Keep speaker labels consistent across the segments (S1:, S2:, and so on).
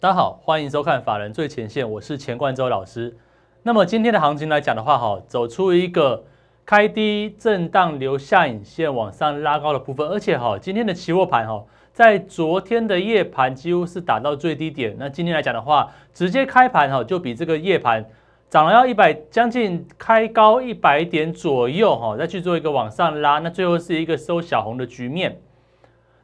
S1: 大家好，欢迎收看法人最前线，我是钱冠周老师。那么今天的行情来讲的话，哈，走出一个开低震荡，留下影线往上拉高的部分，而且哈，今天的期货盘哈，在昨天的夜盘几乎是打到最低点。那今天来讲的话，直接开盘哈，就比这个夜盘涨了要一百将近开高一百点左右哈，再去做一个往上拉，那最后是一个收小红的局面。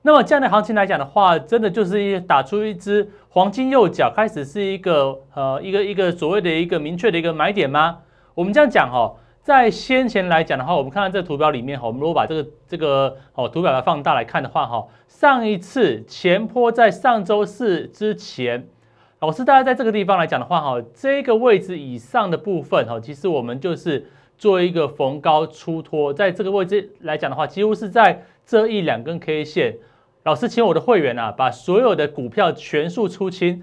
S1: 那么这样的行情来讲的话，真的就是一打出一只黄金右脚，开始是一个呃一个一个所谓的一个明确的一个买点吗？我们这样讲哈，在先前来讲的话，我们看到这图表里面哈，我们如果把这个这个哦图表来放大来看的话哈，上一次前坡在上周四之前，我是大概在这个地方来讲的话哈，这个位置以上的部分哈，其实我们就是做一个逢高出脱，在这个位置来讲的话，几乎是在这一两根 K 线。老师，请我的会员啊，把所有的股票全数出清，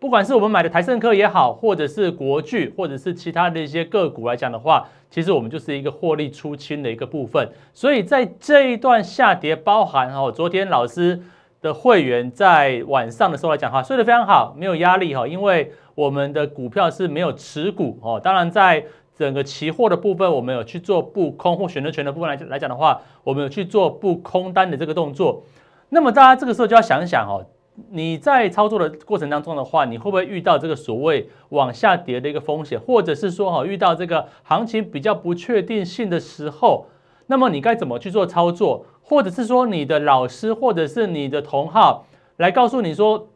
S1: 不管是我们买的台盛科也好，或者是国巨，或者是其他的一些个股来讲的话，其实我们就是一个获利出清的一个部分。所以在这一段下跌，包含哦，昨天老师的会员在晚上的时候来讲的话，睡得非常好，没有压力哈，因为我们的股票是没有持股哦。当然，在整个期货的部分，我们有去做布空或选择权的部分来来讲的话，我们有去做布空单的这个动作。那么大家这个时候就要想想哦，你在操作的过程当中的话，你会不会遇到这个所谓往下跌的一个风险，或者是说哈遇到这个行情比较不确定性的时候，那么你该怎么去做操作，或者是说你的老师或者是你的同号来告诉你说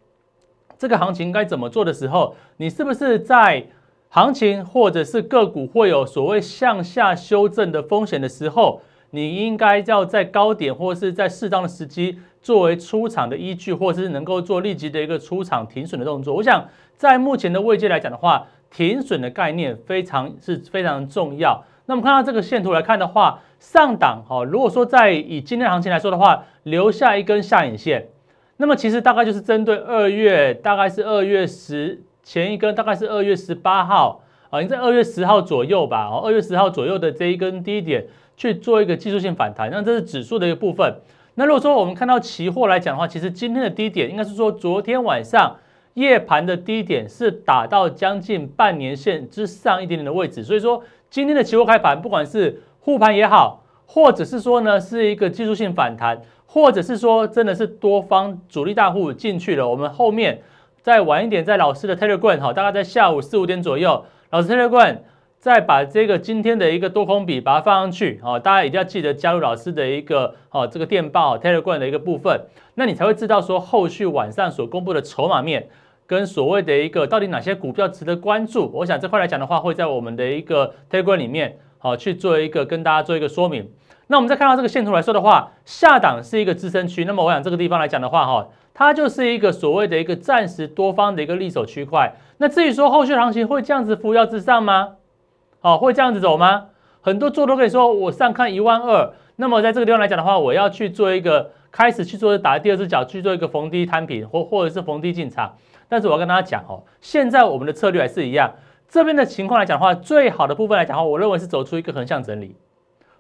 S1: 这个行情该怎么做的时候，你是不是在行情或者是个股会有所谓向下修正的风险的时候？你应该要在高点或者是在适当的时机作为出场的依据，或者是能够做立即的一个出场停损的动作。我想在目前的位阶来讲的话，停损的概念非常是非常重要。那么看到这个线图来看的话，上档哈，如果说在以今天的行情来说的话，留下一根下影线，那么其实大概就是针对二月，大概是二月十前一根，大概是二月十八号啊，你在二月十号左右吧，哦，二月十号左右的这一根低点。去做一个技术性反弹，那这是指数的一个部分。那如果说我们看到期货来讲的话，其实今天的低点应该是说昨天晚上夜盘的低点是打到将近半年线之上一点点的位置，所以说今天的期货开盘，不管是护盘也好，或者是说呢是一个技术性反弹，或者是说真的是多方主力大户进去了，我们后面再晚一点，在老师的 Telegram 好，大概在下午四五点左右，老师 Telegram。再把这个今天的一个多空比把它放上去，哦，大家一定要记得加入老师的一个哦这个电报 Telegram 的一个部分，那你才会知道说后续晚上所公布的筹码面跟所谓的一个到底哪些股票值得关注。我想这块来讲的话，会在我们的一个 Telegram 里面好去做一个跟大家做一个说明。那我们再看到这个线图来说的话，下档是一个支撑区，那么我想这个地方来讲的话，哈，它就是一个所谓的一个暂时多方的一个利手区块。那至于说后续行情会这样子扶摇直上吗？哦，会这样子走吗？很多做都可以说，我上看一万二。那么在这个地方来讲的话，我要去做一个开始去做打第二只脚，去做一个逢低摊平，或或者是逢低进场。但是我要跟大家讲哦，现在我们的策略还是一样。这边的情况来讲的话，最好的部分来讲的话，我认为是走出一个横向整理，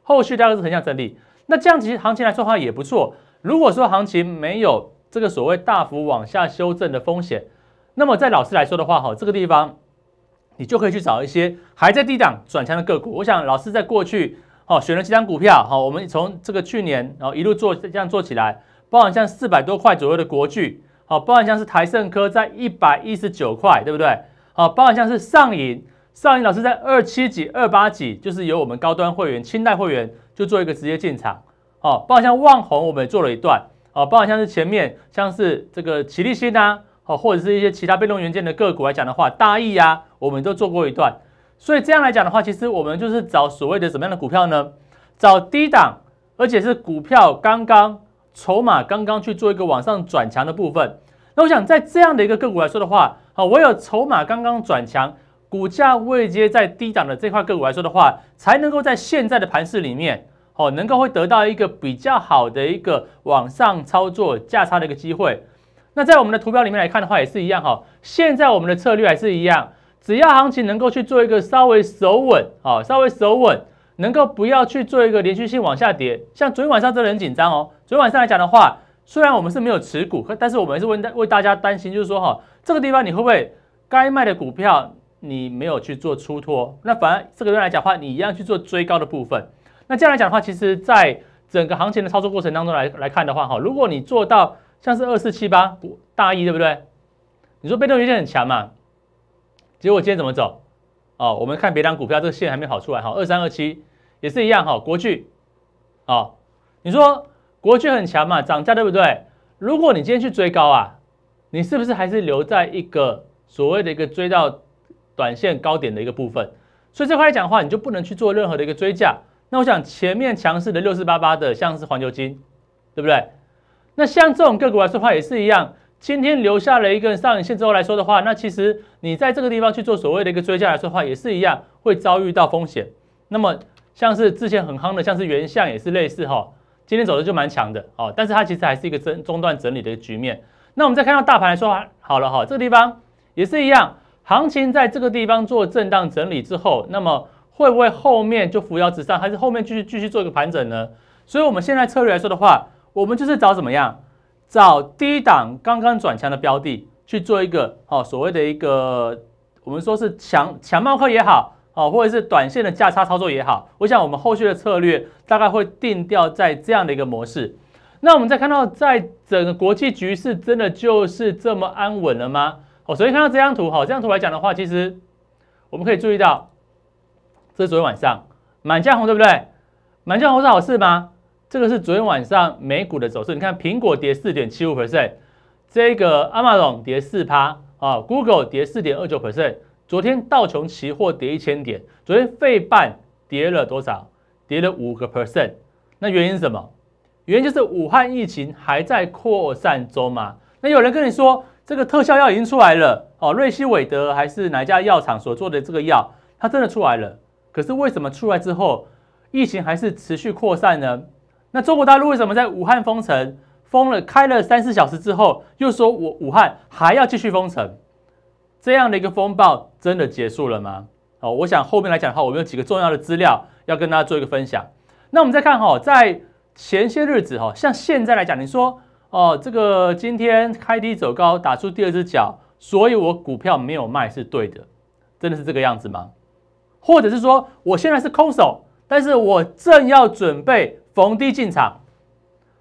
S1: 后续大概是横向整理。那这样其实行情来说的话也不错。如果说行情没有这个所谓大幅往下修正的风险，那么在老师来说的话，哈，这个地方。你就可以去找一些还在低档转强的个股。我想老师在过去，哦，选了几张股票，哦，我们从这个去年，然后一路做这样做起来，包含像四百多块左右的国巨，好，包含像是台盛科在一百一十九块，对不对？好，包含像是上影，上影老师在二七几、二八几，就是由我们高端会员、清代会员就做一个直接进场，好，包括像万宏我们也做了一段，好，包括像是前面像是这个启力新呐，哦，或者是一些其他被动元件的个股来讲的话，大益呀。我们都做过一段，所以这样来讲的话，其实我们就是找所谓的什么样的股票呢？找低档，而且是股票刚刚筹码刚刚去做一个往上转强的部分。那我想在这样的一个个股来说的话，好，唯有筹码刚刚转强，股价位阶在低档的这块个股来说的话，才能够在现在的盘势里面，哦，能够会得到一个比较好的一个往上操作价差的一个机会。那在我们的图表里面来看的话，也是一样哈。现在我们的策略还是一样。只要行情能够去做一个稍微守稳，啊，稍微守稳，能够不要去做一个连续性往下跌。像昨天晚上真的很紧张哦。昨天晚上来讲的话，虽然我们是没有持股，但是我们是为为大家担心，就是说哈，这个地方你会不会该卖的股票你没有去做出脱？那反而这个月来讲的话，你一样去做追高的部分。那这样来讲的话，其实在整个行情的操作过程当中来来看的话，哈，如果你做到像是二四七八大一，对不对？你说被动性很强嘛？结果今天怎么走？哦，我们看别档股票，这个线还没跑出来哈，二三二七也是一样哈，国巨哦，你说国巨很强嘛，涨价对不对？如果你今天去追高啊，你是不是还是留在一个所谓的一个追到短线高点的一个部分？所以这块来讲的话，你就不能去做任何的一个追价。那我想前面强势的六四八八的，像是环球金，对不对？那像这种个股来说的话，也是一样。今天留下了一根上影线之后来说的话，那其实你在这个地方去做所谓的一个追加来说的话，也是一样会遭遇到风险。那么像是之前很夯的，像是原相也是类似哈，今天走的就蛮强的哦，但是它其实还是一个中中断整理的局面。那我们再看到大盘来说话，好了哈，这个地方也是一样，行情在这个地方做震荡整理之后，那么会不会后面就扶摇直上，还是后面继续继续做一个盘整呢？所以我们现在策略来说的话，我们就是找怎么样？找低档刚刚转强的标的去做一个哦，所谓的一个我们说是强强慢客也好，哦或者是短线的价差操作也好，我想我们后续的策略大概会定调在这样的一个模式。那我们再看到在整个国际局势真的就是这么安稳了吗？哦，首先看到这张图，哈，这张图来讲的话，其实我们可以注意到，这是昨天晚上满江红，对不对？满江红是好事吗？这个是昨天晚上美股的走势，你看，苹果跌四点七五 percent，这个亚马逊跌四趴啊，Google 跌四点二九 percent。昨天道琼期货跌一千点，昨天费半跌了多少？跌了五个 percent。那原因是什么？原因就是武汉疫情还在扩散中嘛。那有人跟你说这个特效药已经出来了哦，瑞希韦德还是哪家药厂所做的这个药，它真的出来了。可是为什么出来之后疫情还是持续扩散呢？那中国大陆为什么在武汉封城封了开了三四小时之后，又说我武汉还要继续封城？这样的一个风暴真的结束了吗？好，我想后面来讲的话，我们有几个重要的资料要跟大家做一个分享。那我们再看哈，在前些日子哈，像现在来讲，你说哦，这个今天开低走高，打出第二只脚，所以我股票没有卖是对的，真的是这个样子吗？或者是说，我现在是空手，但是我正要准备。逢低进场，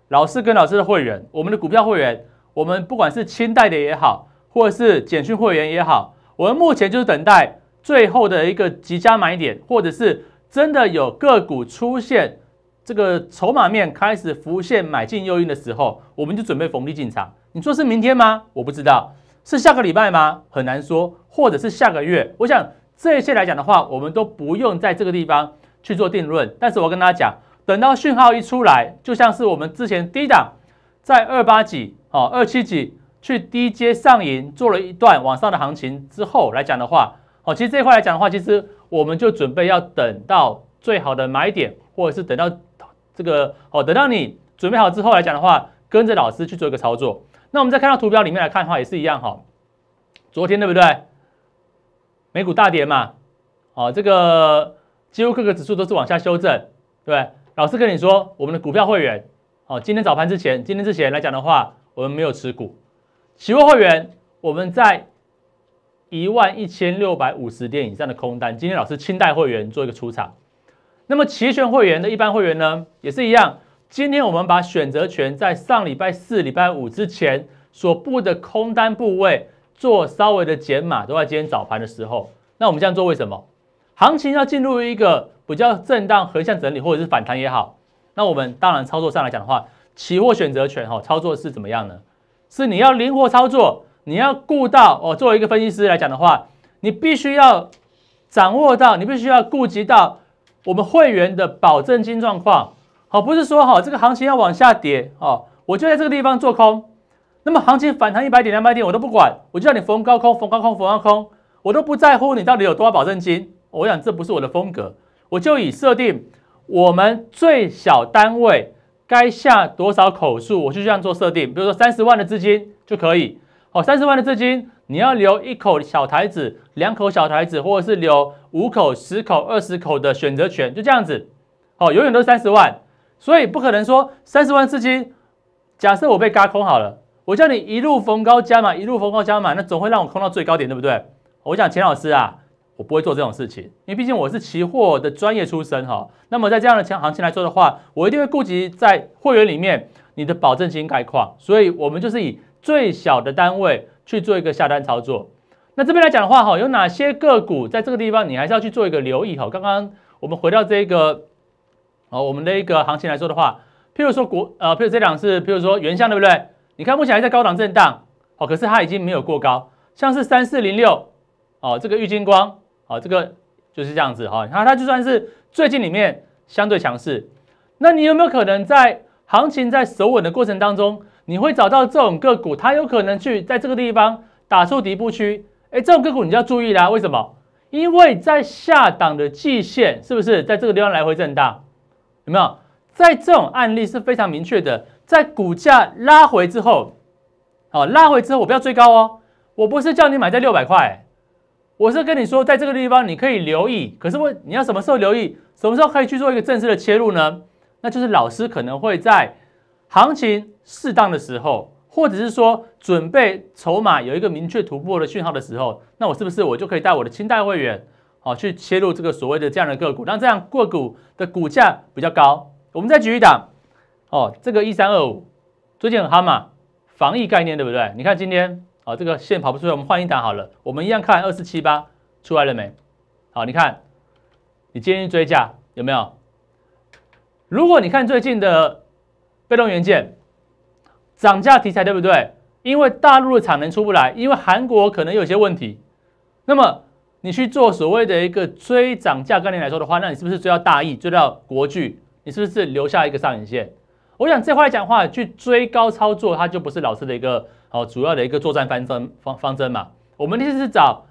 S1: 老师跟老师的会员，我们的股票会员，我们不管是清代的也好，或者是简讯会员也好，我们目前就是等待最后的一个极佳买点，或者是真的有个股出现这个筹码面开始浮现买进诱因的时候，我们就准备逢低进场。你说是明天吗？我不知道，是下个礼拜吗？很难说，或者是下个月。我想这些来讲的话，我们都不用在这个地方去做定论。但是我跟大家讲。等到讯号一出来，就像是我们之前低档在二八几啊、二七几去低阶上银做了一段往上的行情之后来讲的话，哦，其实这块来讲的话，其实我们就准备要等到最好的买点，或者是等到这个哦，等到你准备好之后来讲的话，跟着老师去做一个操作。那我们在看到图表里面来看的话，也是一样哈。昨天对不对？美股大跌嘛，哦，这个几乎各个指数都是往下修正，对。老师跟你说，我们的股票会员，哦，今天早盘之前，今天之前来讲的话，我们没有持股。期货会员，我们在一万一千六百五十点以上的空单，今天老师清代会员做一个出场。那么期权会员的一般会员呢，也是一样。今天我们把选择权在上礼拜四、礼拜五之前所布的空单部位做稍微的减码，都在今天早盘的时候。那我们这样做为什么？行情要进入一个。比较震荡、横向整理，或者是反弹也好，那我们当然操作上来讲的话，期货选择权哈，操作是怎么样呢？是你要灵活操作，你要顾到哦。作为一个分析师来讲的话，你必须要掌握到，你必须要顾及到我们会员的保证金状况。好，不是说哈，这个行情要往下跌哦，我就在这个地方做空。那么行情反弹一百点、两百点我都不管，我就叫你逢高空、逢高空、逢高空，我都不在乎你到底有多少保证金。我想这不是我的风格。我就以设定，我们最小单位该下多少口数，我就这样做设定。比如说三十万的资金就可以，好，三十万的资金，你要留一口小台子，两口小台子，或者是留五口、十口、二十口的选择权，就这样子，好，永远都是三十万。所以不可能说三十万资金，假设我被嘎空好了，我叫你一路逢高加码，一路逢高加码，那总会让我空到最高点，对不对？我讲钱老师啊。我不会做这种事情，因为毕竟我是期货的专业出身哈。那么在这样的强行情来说的话，我一定会顾及在会员里面你的保证金概况，所以我们就是以最小的单位去做一个下单操作。那这边来讲的话哈，有哪些个股在这个地方你还是要去做一个留意哈。刚刚我们回到这个哦，我们的一个行情来说的话，譬如说国呃，譬如这两是譬如说原象对不对？你看目前还在高档震荡哦，可是它已经没有过高，像是三四零六哦，这个玉金光。啊，这个就是这样子哈，那它就算是最近里面相对强势，那你有没有可能在行情在守稳的过程当中，你会找到这种个股，它有可能去在这个地方打出底部区？哎，这种个股你就要注意啦，为什么？因为在下档的季线是不是在这个地方来回震荡？有没有？在这种案例是非常明确的，在股价拉回之后，好，拉回之后我不要追高哦，我不是叫你买在六百块。我是跟你说，在这个地方你可以留意，可是我你要什么时候留意，什么时候可以去做一个正式的切入呢？那就是老师可能会在行情适当的时候，或者是说准备筹码有一个明确突破的讯号的时候，那我是不是我就可以带我的亲代会员，好去切入这个所谓的这样的个股？那这样个股的股价比较高，我们再举一档，哦，这个一三二五最近很夯嘛，防疫概念对不对？你看今天。好，这个线跑不出来，我们换一档好了。我们一样看二四七八出来了没？好，你看，你建议追价有没有？如果你看最近的被动元件涨价题材，对不对？因为大陆的产能出不来，因为韩国可能有些问题。那么你去做所谓的一个追涨价概念来说的话，那你是不是追到大亿？追到国巨？你是不是留下一个上影线？我想这块讲话，去追高操作，它就不是老师的一个。哦，主要的一个作战方针方方针嘛，我们就是找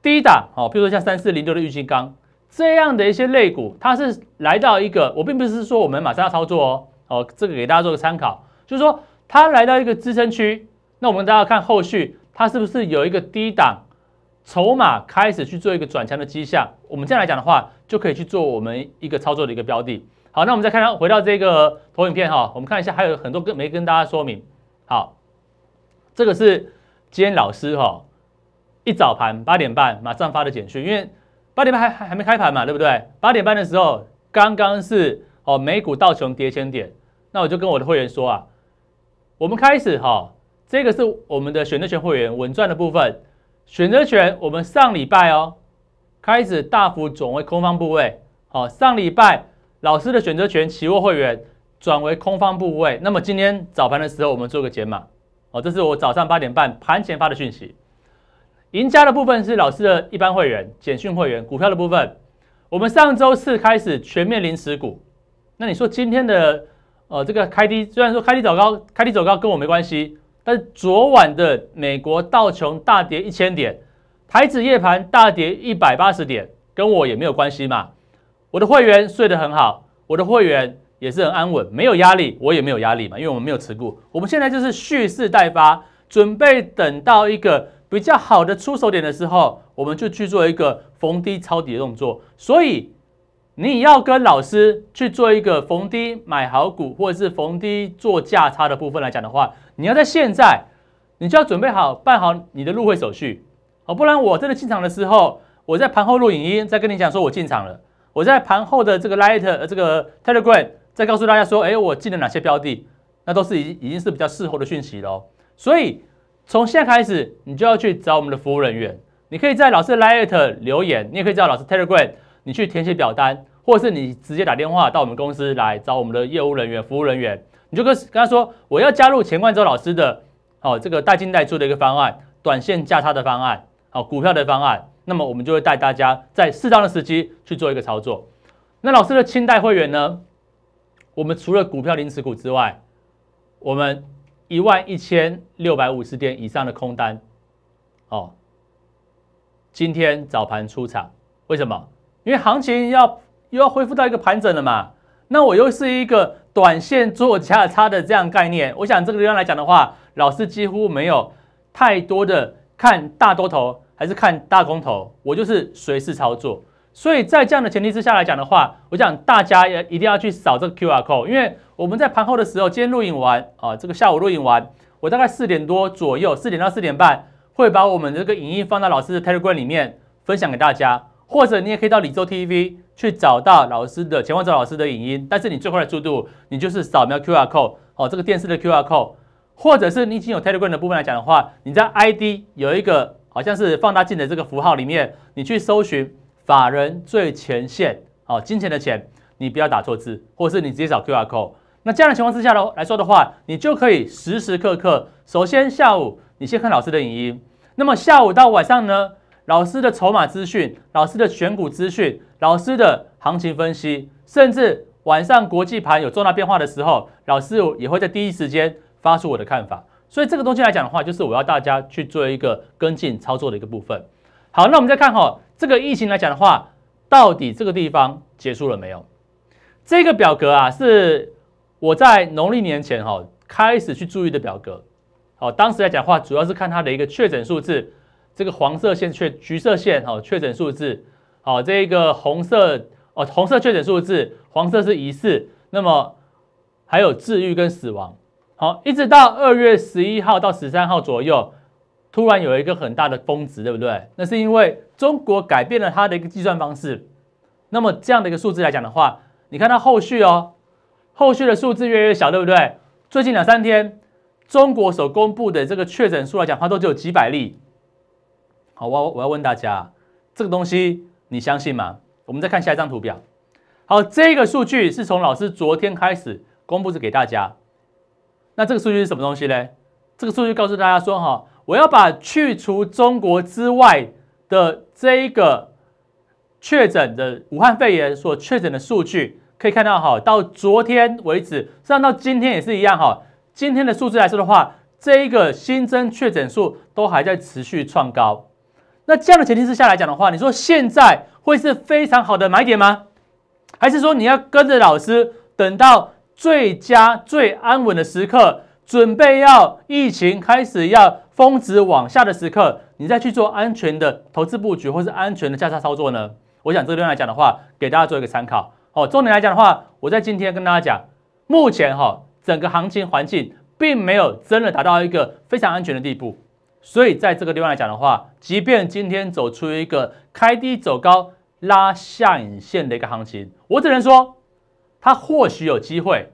S1: 低档，哦，比如说像三四零六的郁金香这样的一些类股，它是来到一个，我并不是说我们马上要操作哦，哦，这个给大家做个参考，就是说它来到一个支撑区，那我们大家看后续它是不是有一个低档筹码开始去做一个转强的迹象，我们这样来讲的话，就可以去做我们一个操作的一个标的。好，那我们再看到回到这个投影片哈，我们看一下还有很多跟没跟大家说明，好。这个是今天老师哈，一早盘八点半马上发的简讯，因为八点半还还还没开盘嘛，对不对？八点半的时候刚刚是哦美股道琼跌千点，那我就跟我的会员说啊，我们开始哈，这个是我们的选择权会员稳赚的部分，选择权我们上礼拜哦开始大幅转为空方部位，好，上礼拜老师的选择权期货会员转为空方部位，那么今天早盘的时候我们做个减码。哦，这是我早上八点半盘前发的讯息。赢家的部分是老师的一般会员、简讯会员。股票的部分，我们上周四开始全面零持股。那你说今天的呃这个开低，虽然说开低走高，开低走高跟我没关系。但昨晚的美国道琼大跌一千点，台指夜盘大跌一百八十点，跟我也没有关系嘛。我的会员睡得很好，我的会员。也是很安稳，没有压力，我也没有压力嘛，因为我们没有持股，我们现在就是蓄势待发，准备等到一个比较好的出手点的时候，我们就去做一个逢低抄底的动作。所以你要跟老师去做一个逢低买好股，或者是逢低做价差的部分来讲的话，你要在现在，你就要准备好办好你的入会手续，哦，不然我真的进场的时候，我在盘后录影音再跟你讲说我进场了，我在盘后的这个 Light 呃这个 Telegram。再告诉大家说，哎，我进了哪些标的，那都是已已经是比较事后的讯息了。所以从现在开始，你就要去找我们的服务人员。你可以在老师的 Lite 留言，你也可以在老师的 Telegram，你去填写表单，或者是你直接打电话到我们公司来找我们的业务人员、服务人员。你就跟跟他说，我要加入钱冠洲老师的，哦，这个带进带出的一个方案，短线价差的方案，好股票的方案。那么我们就会带大家在适当的时机去做一个操作。那老师的清代会员呢？我们除了股票零持股之外，我们一万一千六百五十点以上的空单，哦，今天早盘出场，为什么？因为行情要又要恢复到一个盘整了嘛。那我又是一个短线做假差的这样概念。我想这个地方来讲的话，老师几乎没有太多的看大多头还是看大空头，我就是随势操作。所以在这样的前提之下来讲的话，我讲大家也一定要去扫这个 QR code，因为我们在盘后的时候，今天录影完啊，这个下午录影完，我大概四点多左右，四点到四点半会把我们这个影音放到老师的 Telegram 里面分享给大家，或者你也可以到理州 TV 去找到老师的前往找老师的影音，但是你最快的速度，你就是扫描 QR code 哦，这个电视的 QR code，或者是你已经有 Telegram 的部分来讲的话，你在 ID 有一个好像是放大镜的这个符号里面，你去搜寻。法人最前线，好，金钱的钱，你不要打错字，或是你直接找 QR code。那这样的情况之下喽来说的话，你就可以时时刻刻，首先下午你先看老师的影音，那么下午到晚上呢，老师的筹码资讯、老师的选股资讯、老师的行情分析，甚至晚上国际盘有重大变化的时候，老师也会在第一时间发出我的看法。所以这个东西来讲的话，就是我要大家去做一个跟进操作的一个部分。好，那我们再看哈。这个疫情来讲的话，到底这个地方结束了没有？这个表格啊，是我在农历年前哈开始去注意的表格。好，当时来讲话，主要是看它的一个确诊数字，这个黄色线确橘色线哈确诊数字，好，这个红色哦红色确诊数字，黄色是疑似，那么还有治愈跟死亡。好，一直到二月十一号到十三号左右。突然有一个很大的峰值，对不对？那是因为中国改变了它的一个计算方式。那么这样的一个数字来讲的话，你看它后续哦，后续的数字越来越小，对不对？最近两三天，中国所公布的这个确诊数来讲，它都只有几百例。好，我我要问大家，这个东西你相信吗？我们再看下一张图表。好，这个数据是从老师昨天开始公布的给大家。那这个数据是什么东西呢？这个数据告诉大家说，哈。我要把去除中国之外的这一个确诊的武汉肺炎所确诊的数据，可以看到哈，到昨天为止，上到今天也是一样哈。今天的数字来说的话，这一个新增确诊数都还在持续创高。那这样的前提之下来讲的话，你说现在会是非常好的买点吗？还是说你要跟着老师，等到最佳最安稳的时刻？准备要疫情开始要峰值往下的时刻，你再去做安全的投资布局或是安全的价差操作呢？我想这个地方来讲的话，给大家做一个参考。哦，重点来讲的话，我在今天跟大家讲，目前哈整个行情环境并没有真的达到一个非常安全的地步，所以在这个地方来讲的话，即便今天走出一个开低走高拉下影线的一个行情，我只能说它或许有机会。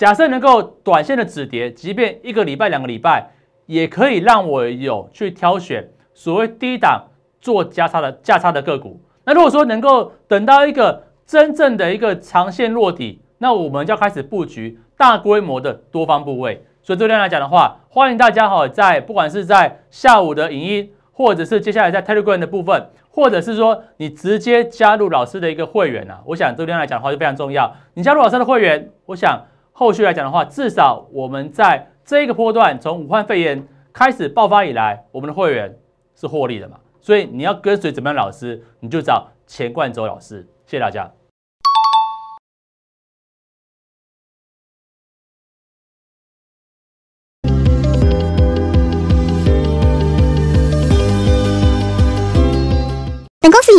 S1: 假设能够短线的止跌，即便一个礼拜、两个礼拜，也可以让我有去挑选所谓低档做加差的价差的个股。那如果说能够等到一个真正的一个长线落底，那我们就要开始布局大规模的多方部位。所以这边来讲的话，欢迎大家哈，在不管是在下午的影音，或者是接下来在 Telegram 的部分，或者是说你直接加入老师的一个会员啊，我想这边来讲的话就非常重要。你加入老师的会员，我想。后续来讲的话，至少我们在这一个波段，从武汉肺炎开始爆发以来，我们的会员是获利的嘛？所以你要跟随怎么样老师，你就找钱冠洲老师。谢谢大家。